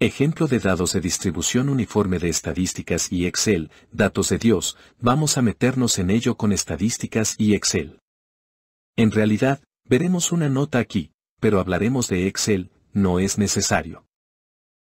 Ejemplo de dados de distribución uniforme de estadísticas y Excel, datos de Dios, vamos a meternos en ello con estadísticas y Excel. En realidad, veremos una nota aquí, pero hablaremos de Excel, no es necesario.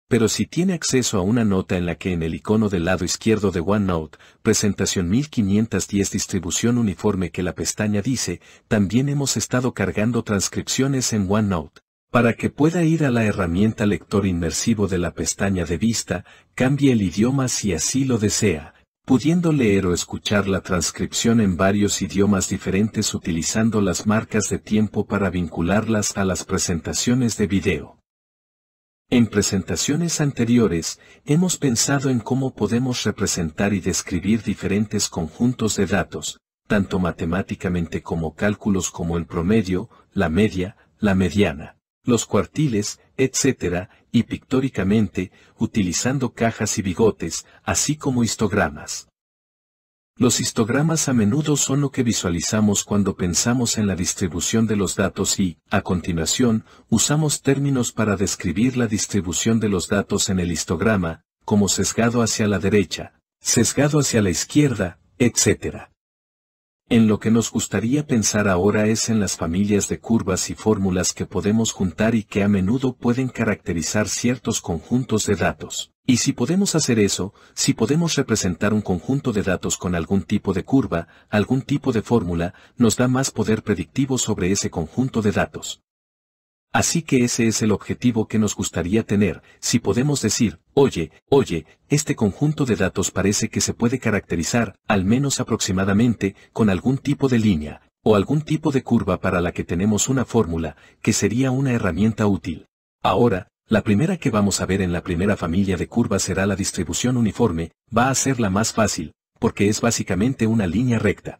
Pero si tiene acceso a una nota en la que en el icono del lado izquierdo de OneNote, presentación 1510 distribución uniforme que la pestaña dice, también hemos estado cargando transcripciones en OneNote. Para que pueda ir a la herramienta lector inmersivo de la pestaña de vista, cambie el idioma si así lo desea, pudiendo leer o escuchar la transcripción en varios idiomas diferentes utilizando las marcas de tiempo para vincularlas a las presentaciones de video. En presentaciones anteriores, hemos pensado en cómo podemos representar y describir diferentes conjuntos de datos, tanto matemáticamente como cálculos como el promedio, la media, la mediana los cuartiles, etc., y pictóricamente, utilizando cajas y bigotes, así como histogramas. Los histogramas a menudo son lo que visualizamos cuando pensamos en la distribución de los datos y, a continuación, usamos términos para describir la distribución de los datos en el histograma, como sesgado hacia la derecha, sesgado hacia la izquierda, etc. En lo que nos gustaría pensar ahora es en las familias de curvas y fórmulas que podemos juntar y que a menudo pueden caracterizar ciertos conjuntos de datos. Y si podemos hacer eso, si podemos representar un conjunto de datos con algún tipo de curva, algún tipo de fórmula, nos da más poder predictivo sobre ese conjunto de datos. Así que ese es el objetivo que nos gustaría tener, si podemos decir, oye, oye, este conjunto de datos parece que se puede caracterizar, al menos aproximadamente, con algún tipo de línea, o algún tipo de curva para la que tenemos una fórmula, que sería una herramienta útil. Ahora, la primera que vamos a ver en la primera familia de curvas será la distribución uniforme, va a ser la más fácil, porque es básicamente una línea recta.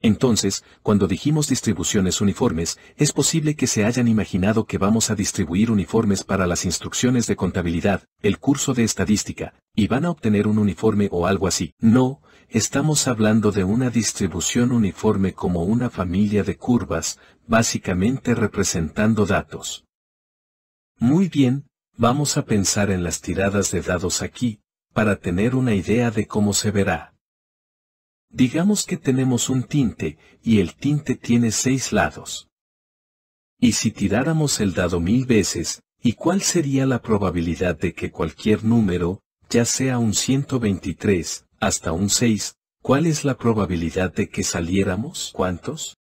Entonces, cuando dijimos distribuciones uniformes, es posible que se hayan imaginado que vamos a distribuir uniformes para las instrucciones de contabilidad, el curso de estadística, y van a obtener un uniforme o algo así. No, estamos hablando de una distribución uniforme como una familia de curvas, básicamente representando datos. Muy bien, vamos a pensar en las tiradas de dados aquí, para tener una idea de cómo se verá. Digamos que tenemos un tinte, y el tinte tiene seis lados. Y si tiráramos el dado mil veces, ¿y cuál sería la probabilidad de que cualquier número, ya sea un 123, hasta un 6, cuál es la probabilidad de que saliéramos? ¿Cuántos?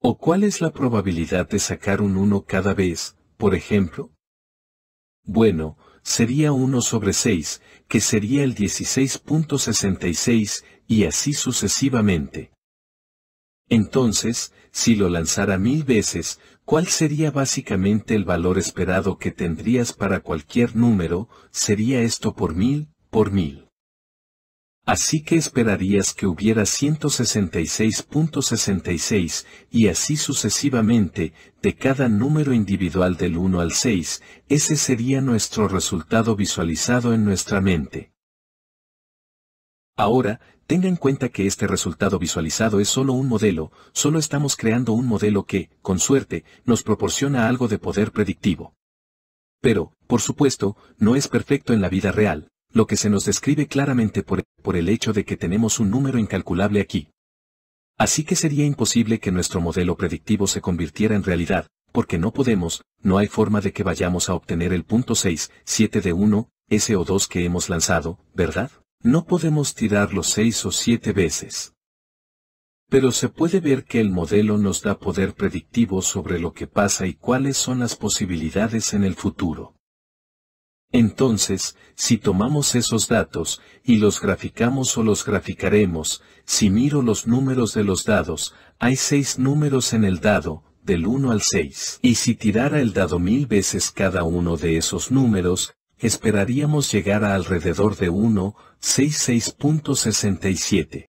¿O cuál es la probabilidad de sacar un 1 cada vez, por ejemplo? Bueno, sería 1 sobre 6, que sería el 16.66, y así sucesivamente. Entonces, si lo lanzara mil veces, ¿cuál sería básicamente el valor esperado que tendrías para cualquier número? Sería esto por mil, por mil. Así que esperarías que hubiera 166.66, y así sucesivamente, de cada número individual del 1 al 6, ese sería nuestro resultado visualizado en nuestra mente. Ahora, tenga en cuenta que este resultado visualizado es solo un modelo, solo estamos creando un modelo que, con suerte, nos proporciona algo de poder predictivo. Pero, por supuesto, no es perfecto en la vida real, lo que se nos describe claramente por, el hecho de que tenemos un número incalculable aquí. Así que sería imposible que nuestro modelo predictivo se convirtiera en realidad, porque no podemos, no hay forma de que vayamos a obtener el punto 6, 7 de 1, SO2 que hemos lanzado, ¿verdad? No podemos tirarlo seis o siete veces. Pero se puede ver que el modelo nos da poder predictivo sobre lo que pasa y cuáles son las posibilidades en el futuro. Entonces, si tomamos esos datos, y los graficamos o los graficaremos, si miro los números de los dados, hay seis números en el dado, del 1 al 6. Y si tirara el dado mil veces cada uno de esos números, esperaríamos llegar a alrededor de 1,66.67.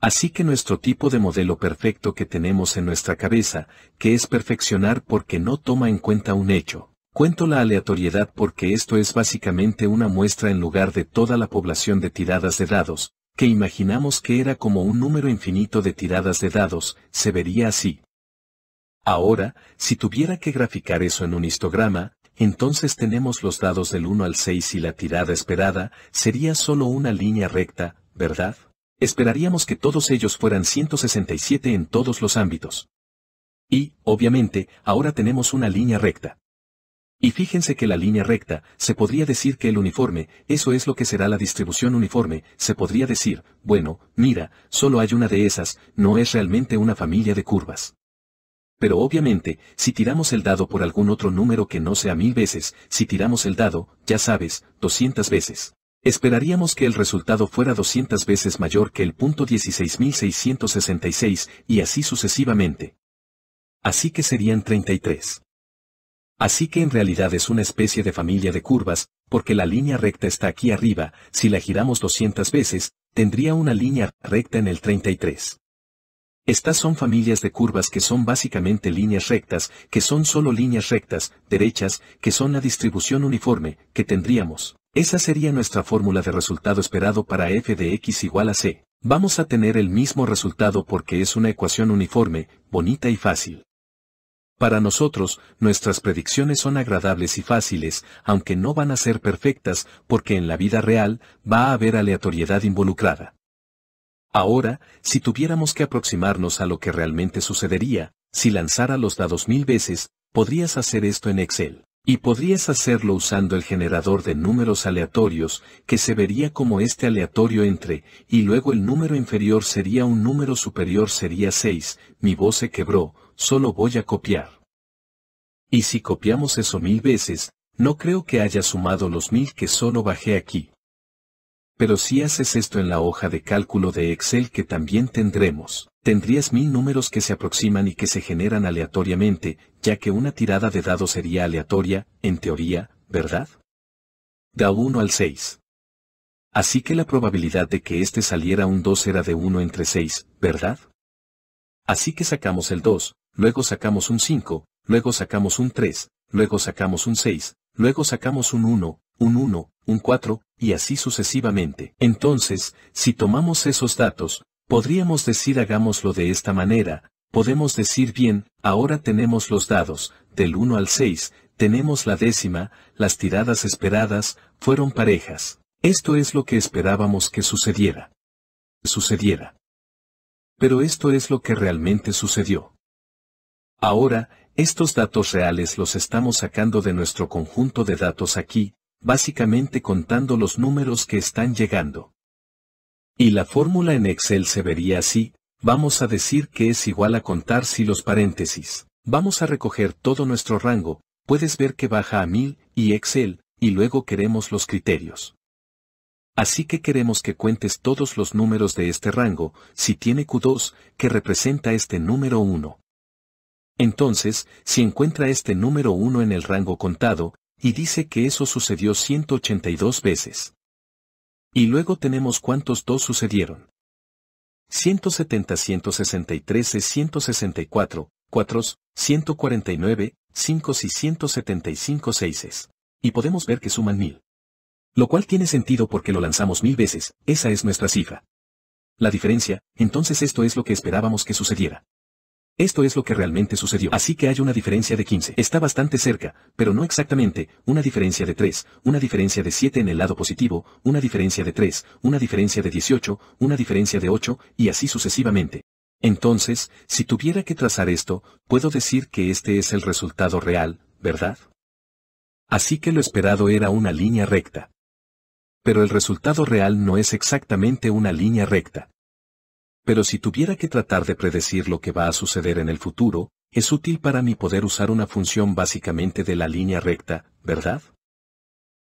Así que nuestro tipo de modelo perfecto que tenemos en nuestra cabeza, que es perfeccionar porque no toma en cuenta un hecho, Cuento la aleatoriedad porque esto es básicamente una muestra en lugar de toda la población de tiradas de dados, que imaginamos que era como un número infinito de tiradas de dados, se vería así. Ahora, si tuviera que graficar eso en un histograma, entonces tenemos los dados del 1 al 6 y la tirada esperada sería solo una línea recta, ¿verdad? Esperaríamos que todos ellos fueran 167 en todos los ámbitos. Y, obviamente, ahora tenemos una línea recta. Y fíjense que la línea recta, se podría decir que el uniforme, eso es lo que será la distribución uniforme, se podría decir, bueno, mira, solo hay una de esas, no es realmente una familia de curvas pero obviamente, si tiramos el dado por algún otro número que no sea mil veces, si tiramos el dado, ya sabes, 200 veces. Esperaríamos que el resultado fuera 200 veces mayor que el punto 16.666, y así sucesivamente. Así que serían 33. Así que en realidad es una especie de familia de curvas, porque la línea recta está aquí arriba, si la giramos 200 veces, tendría una línea recta en el 33. Estas son familias de curvas que son básicamente líneas rectas, que son solo líneas rectas, derechas, que son la distribución uniforme, que tendríamos. Esa sería nuestra fórmula de resultado esperado para f de x igual a c. Vamos a tener el mismo resultado porque es una ecuación uniforme, bonita y fácil. Para nosotros, nuestras predicciones son agradables y fáciles, aunque no van a ser perfectas, porque en la vida real, va a haber aleatoriedad involucrada. Ahora, si tuviéramos que aproximarnos a lo que realmente sucedería, si lanzara los dados mil veces, podrías hacer esto en Excel. Y podrías hacerlo usando el generador de números aleatorios, que se vería como este aleatorio entre, y luego el número inferior sería un número superior sería 6, mi voz se quebró, solo voy a copiar. Y si copiamos eso mil veces, no creo que haya sumado los mil que solo bajé aquí. Pero si haces esto en la hoja de cálculo de Excel que también tendremos, tendrías mil números que se aproximan y que se generan aleatoriamente, ya que una tirada de dados sería aleatoria, en teoría, ¿verdad? Da 1 al 6. Así que la probabilidad de que este saliera un 2 era de 1 entre 6, ¿verdad? Así que sacamos el 2, luego sacamos un 5, luego sacamos un 3, luego sacamos un 6, luego sacamos un 1, un 1, un 4, y así sucesivamente. Entonces, si tomamos esos datos, podríamos decir hagámoslo de esta manera, podemos decir bien, ahora tenemos los dados, del 1 al 6, tenemos la décima, las tiradas esperadas, fueron parejas. Esto es lo que esperábamos que sucediera. Sucediera. Pero esto es lo que realmente sucedió. Ahora, estos datos reales los estamos sacando de nuestro conjunto de datos aquí, básicamente contando los números que están llegando. Y la fórmula en Excel se vería así, vamos a decir que es igual a contar si los paréntesis. Vamos a recoger todo nuestro rango, puedes ver que baja a 1000 y Excel, y luego queremos los criterios. Así que queremos que cuentes todos los números de este rango, si tiene Q2, que representa este número 1. Entonces, si encuentra este número 1 en el rango contado, y dice que eso sucedió 182 veces. Y luego tenemos cuántos dos sucedieron. 170, 163, 164, 4, 149, 5 y 175 6. Y podemos ver que suman mil. Lo cual tiene sentido porque lo lanzamos mil veces, esa es nuestra cifra. La diferencia, entonces esto es lo que esperábamos que sucediera. Esto es lo que realmente sucedió. Así que hay una diferencia de 15. Está bastante cerca, pero no exactamente, una diferencia de 3, una diferencia de 7 en el lado positivo, una diferencia de 3, una diferencia de 18, una diferencia de 8, y así sucesivamente. Entonces, si tuviera que trazar esto, puedo decir que este es el resultado real, ¿verdad? Así que lo esperado era una línea recta. Pero el resultado real no es exactamente una línea recta pero si tuviera que tratar de predecir lo que va a suceder en el futuro, es útil para mí poder usar una función básicamente de la línea recta, ¿verdad?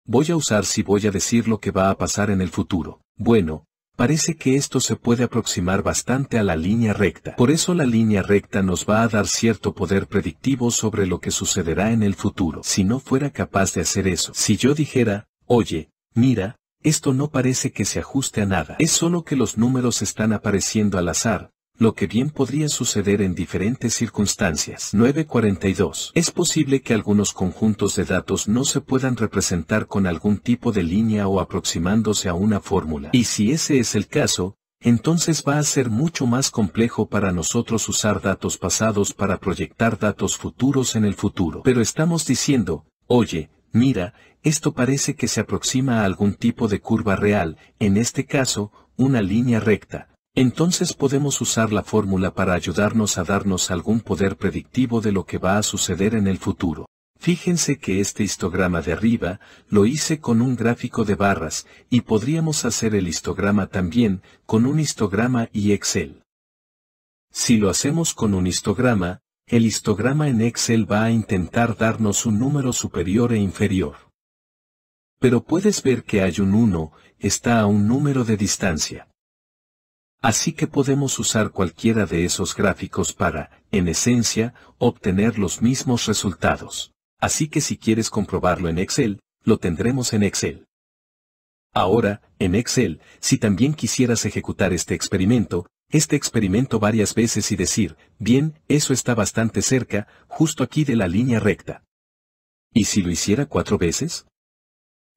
Voy a usar si voy a decir lo que va a pasar en el futuro. Bueno, parece que esto se puede aproximar bastante a la línea recta. Por eso la línea recta nos va a dar cierto poder predictivo sobre lo que sucederá en el futuro. Si no fuera capaz de hacer eso, si yo dijera, oye, mira, esto no parece que se ajuste a nada. Es solo que los números están apareciendo al azar, lo que bien podría suceder en diferentes circunstancias. 942. Es posible que algunos conjuntos de datos no se puedan representar con algún tipo de línea o aproximándose a una fórmula. Y si ese es el caso, entonces va a ser mucho más complejo para nosotros usar datos pasados para proyectar datos futuros en el futuro. Pero estamos diciendo, oye, mira, esto parece que se aproxima a algún tipo de curva real, en este caso, una línea recta. Entonces podemos usar la fórmula para ayudarnos a darnos algún poder predictivo de lo que va a suceder en el futuro. Fíjense que este histograma de arriba lo hice con un gráfico de barras y podríamos hacer el histograma también con un histograma y Excel. Si lo hacemos con un histograma, el histograma en Excel va a intentar darnos un número superior e inferior. Pero puedes ver que hay un 1, está a un número de distancia. Así que podemos usar cualquiera de esos gráficos para, en esencia, obtener los mismos resultados. Así que si quieres comprobarlo en Excel, lo tendremos en Excel. Ahora, en Excel, si también quisieras ejecutar este experimento, este experimento varias veces y decir, bien, eso está bastante cerca, justo aquí de la línea recta. ¿Y si lo hiciera cuatro veces?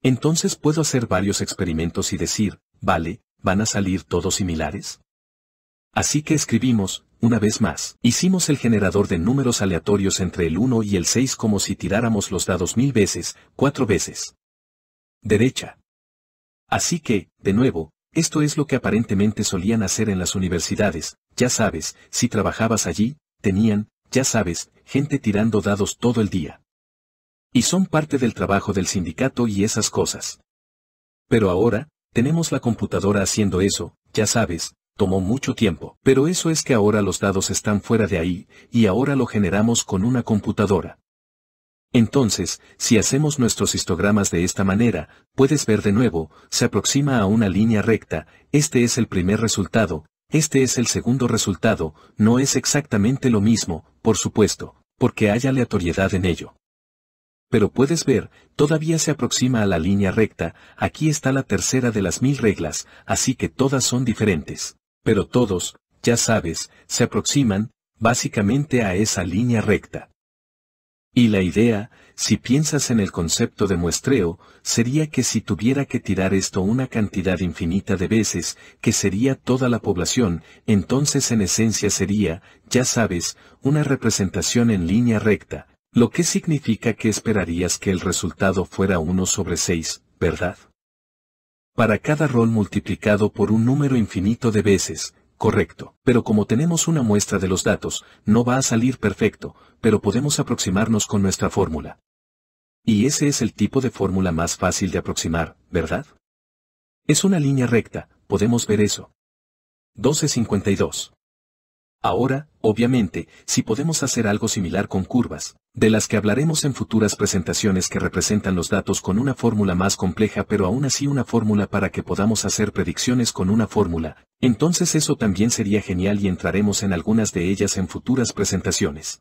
Entonces puedo hacer varios experimentos y decir, vale, van a salir todos similares. Así que escribimos, una vez más, hicimos el generador de números aleatorios entre el 1 y el 6 como si tiráramos los dados mil veces, cuatro veces. Derecha. Así que, de nuevo, esto es lo que aparentemente solían hacer en las universidades, ya sabes, si trabajabas allí, tenían, ya sabes, gente tirando dados todo el día. Y son parte del trabajo del sindicato y esas cosas. Pero ahora, tenemos la computadora haciendo eso, ya sabes, tomó mucho tiempo. Pero eso es que ahora los dados están fuera de ahí, y ahora lo generamos con una computadora. Entonces, si hacemos nuestros histogramas de esta manera, puedes ver de nuevo, se aproxima a una línea recta, este es el primer resultado, este es el segundo resultado, no es exactamente lo mismo, por supuesto, porque hay aleatoriedad en ello. Pero puedes ver, todavía se aproxima a la línea recta, aquí está la tercera de las mil reglas, así que todas son diferentes. Pero todos, ya sabes, se aproximan, básicamente a esa línea recta. Y la idea, si piensas en el concepto de muestreo, sería que si tuviera que tirar esto una cantidad infinita de veces, que sería toda la población, entonces en esencia sería, ya sabes, una representación en línea recta, lo que significa que esperarías que el resultado fuera 1 sobre 6, ¿verdad? Para cada rol multiplicado por un número infinito de veces, Correcto. Pero como tenemos una muestra de los datos, no va a salir perfecto, pero podemos aproximarnos con nuestra fórmula. Y ese es el tipo de fórmula más fácil de aproximar, ¿verdad? Es una línea recta, podemos ver eso. 1252. Ahora, obviamente, si podemos hacer algo similar con curvas, de las que hablaremos en futuras presentaciones que representan los datos con una fórmula más compleja pero aún así una fórmula para que podamos hacer predicciones con una fórmula, entonces eso también sería genial y entraremos en algunas de ellas en futuras presentaciones.